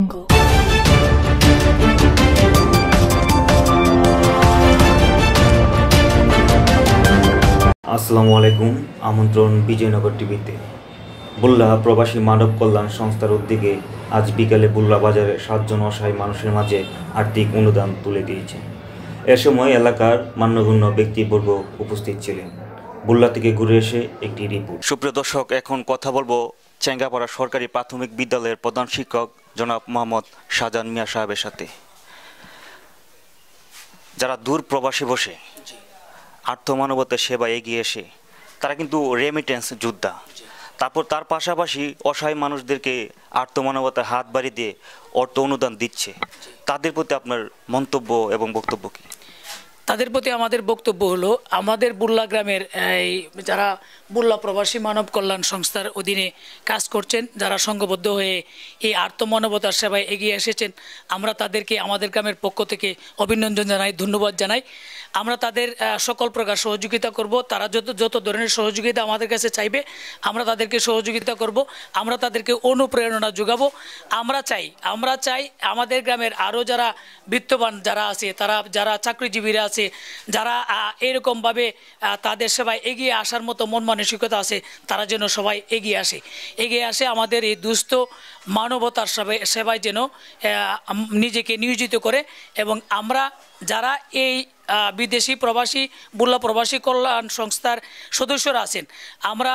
আসসালামু আলাইকুম আমন্ত্রণ বিজয়নগর টিভিতে বুল্লা প্রবাসী মানব কল্যাণ সংস্থার উদ্যোগে আজ বিকালে বুল্লা বাজারে সাতজন অসহায় মানুষের মাঝে আর্থিক অনুদান তুলে দিয়েছে এ সময় এলাকার মান্যগণ্য ব্যক্তিবর্গ উপস্থিত ছিলেন বুল্লা থেকে ঘুরে এসে একটি রিপোর্ট সুপ্রিয় দর্শক এখন কথা বলবো চেঙ্গাপাড়া সরকারি প্রাথমিক বিদ্যালয়ের প্রধান শিক্ষক জনাব মোহাম্মদ শাহজান মিয়া সাহেবের সাথে যারা দূর প্রবাসে বসে আর্থমানবতার সেবা এগিয়ে এসে তারা কিন্তু রেমিটেন্স যোদ্ধা তারপর তার পাশাপাশি অসহায় মানুষদেরকে আর্থমানবতার হাত বাড়ি দিয়ে অর্থ অনুদান দিচ্ছে তাদের প্রতি আপনার মন্তব্য এবং বক্তব্য কী তাদের প্রতি আমাদের বক্তব্য হলো আমাদের বুল্লা গ্রামের এই যারা বুল্লা প্রবাসী মানব কল্যাণ সংস্থার অধীনে কাজ করছেন যারা সংঘবদ্ধ হয়ে এই আত্মমানবতার সেবায় এগিয়ে এসেছেন আমরা তাদেরকে আমাদের গ্রামের পক্ষ থেকে অভিনন্দন জানাই ধন্যবাদ জানাই আমরা তাদের সকল প্রকার সহযোগিতা করব তারা যত যত ধরনের সহযোগিতা আমাদের কাছে চাইবে আমরা তাদেরকে সহযোগিতা করব আমরা তাদেরকে অনুপ্রেরণা যোগাবো আমরা চাই আমরা চাই আমাদের গ্রামের আরও যারা বিত্তবান যারা আছে তারা যারা চাকরিজীবীরা আছে আছে যারা এরকমভাবে তাদের সেবায় এগিয়ে আসার মতো মন মানসিকতা আছে তারা যেন সবাই এগিয়ে আসে এগিয়ে আসে আমাদের এই দুস্থ মানবতার সেবায় যেন নিজেকে নিয়োজিত করে এবং আমরা যারা এই বিদেশি প্রবাসী বুল্লা প্রবাসী কল্যাণ সংস্থার সদস্যরা আছেন আমরা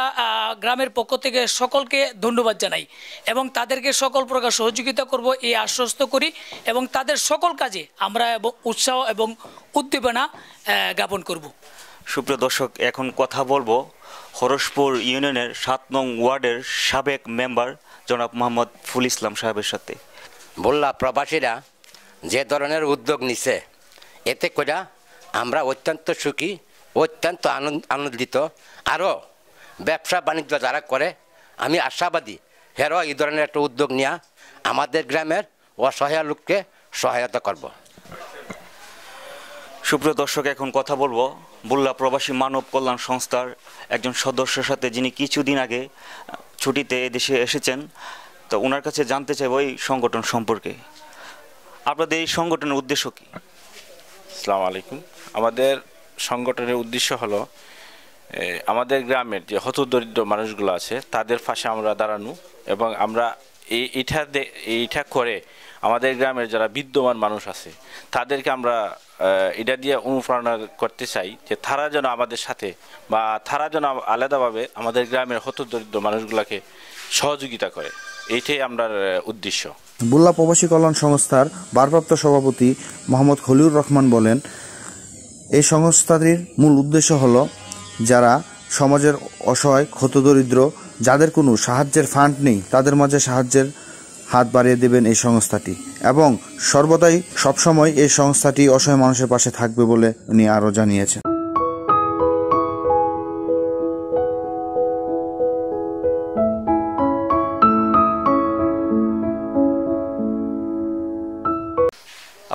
গ্রামের পক্ষ থেকে সকলকে ধন্যবাদ জানাই এবং তাদেরকে সকল প্রকার সহযোগিতা করব এই আশ্বস্ত করি এবং তাদের সকল কাজে আমরা উৎসাহ এবং উদ্দীপনা জ্ঞাপন করব সুপ্রিয় দর্শক এখন কথা বলবো হরসপুর ইউনিয়নের সাত নং ওয়ার্ডের সাবেক মেম্বার জনাব মোহাম্মদ ফুল ইসলাম সাহেবের সাথে বললা প্রবাসীরা যে ধরনের উদ্যোগ নিছে এতে করে আমরা অত্যন্ত সুখী অত্যন্ত আনন্দিত আরও ব্যবসা বাণিজ্য যারা করে আমি আশাবাদী হেরো এই ধরনের একটা উদ্যোগ নিয়ে আমাদের গ্রামের অসহায় লোককে সহায়তা করব সুপ্রিয় দর্শক এখন কথা বলবো বুল্লা প্রবাসী মানব কল্যাণ সংস্থার একজন সদস্যের সাথে যিনি কিছুদিন আগে ছুটিতে এদেশে এসেছেন তো ওনার কাছে জানতে চাইব এই সংগঠন সম্পর্কে আপনাদের এই সংগঠনের উদ্দেশ্য কী আসসালামু আলাইকুম আমাদের সংগঠনের উদ্দেশ্য হলো আমাদের গ্রামের যে হতদরিদ্র মানুষগুলো আছে তাদের পাশে আমরা দাঁড়ানো এবং আমরা এইটা এইটা করে আমাদের গ্রামের যারা বিদ্যমান মানুষ আছে তাদেরকে আমরা এটা দিয়ে অনুপ্রেরণা করতে চাই যে তারা যেন আমাদের সাথে বা তারা যেন আলাদাভাবে আমাদের গ্রামের হতদরিদ্র মানুষগুলোকে সহযোগিতা করে এইটাই আমরা উদ্দেশ্য বুল্লা প্রবাসী কল্যাণ সংস্থার ভারপ্রাপ্ত সভাপতি মোহাম্মদ খলিউর রহমান বলেন এই সংস্থাটির মূল উদ্দেশ্য হলো যারা সমাজের অসহায় ক্ষত দরিদ্র যাদের কোনো সাহায্যের ফান্ড নেই তাদের মাঝে সাহায্যের হাত বাড়িয়ে দেবেন এই সংস্থাটি এবং সর্বদাই সবসময় এই সংস্থাটি অসহায় মানুষের পাশে থাকবে বলে উনি আরও জানিয়েছেন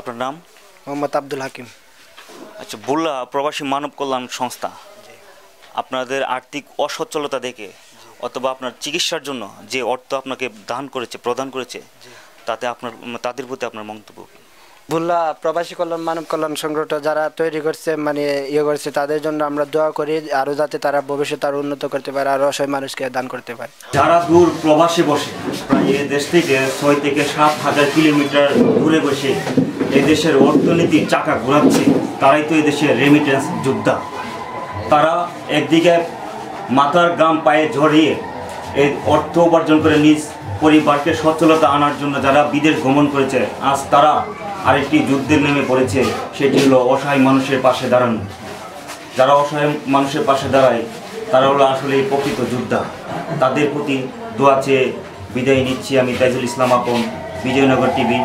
আপনার নাম মোহাম্মদ আব্দুল হাকিম আচ্ছা বুল্লা প্রবাসী মানব কল্যাণ সংস্থা আপনাদের আর্থিক অসচ্ছলতা দেখে অথবা আপনার চিকিৎসার জন্য যে অর্থ আপনাকে দান করেছে প্রদান করেছে তাতে আপনার তাদের প্রতি আপনার মন্তব্য ভুল্লা প্রবাসী কল্যাণ মানব কল্যাণ সংগ্রহটা যারা তৈরি করছে মানে ইয়ে করছে তাদের জন্য আমরা দোয়া করি আরও যাতে তারা ভবিষ্যতে আরও উন্নত করতে পারে আর অসহায় মানুষকে দান করতে পারে যারা দূর প্রবাসে বসে প্রায় দেশ থেকে ছয় থেকে সাত হাজার কিলোমিটার দূরে বসে এদেশের অর্থনীতির চাকা ঘোরাচ্ছে তারাই তো এদেশের রেমিটেন্স যোদ্ধা তারা একদিকে মাথার গাম পায়ে ঝরিয়ে এই অর্থ উপার্জন করে নিজ পরিবারকে সচ্ছলতা আনার জন্য যারা বিদেশ ভ্রমণ করেছে আজ তারা আরেকটি যুদ্ধের নেমে পড়েছে সেটি হলো অসহায় মানুষের পাশে দাঁড়ানো যারা অসহায় মানুষের পাশে দাঁড়ায় তারা হলো আসলে প্রকৃত যোদ্ধা তাদের প্রতি দোয়া চেয়ে বিদায় নিচ্ছি আমি তাইজুল ইসলাম আপন বিজয়নগর টিভি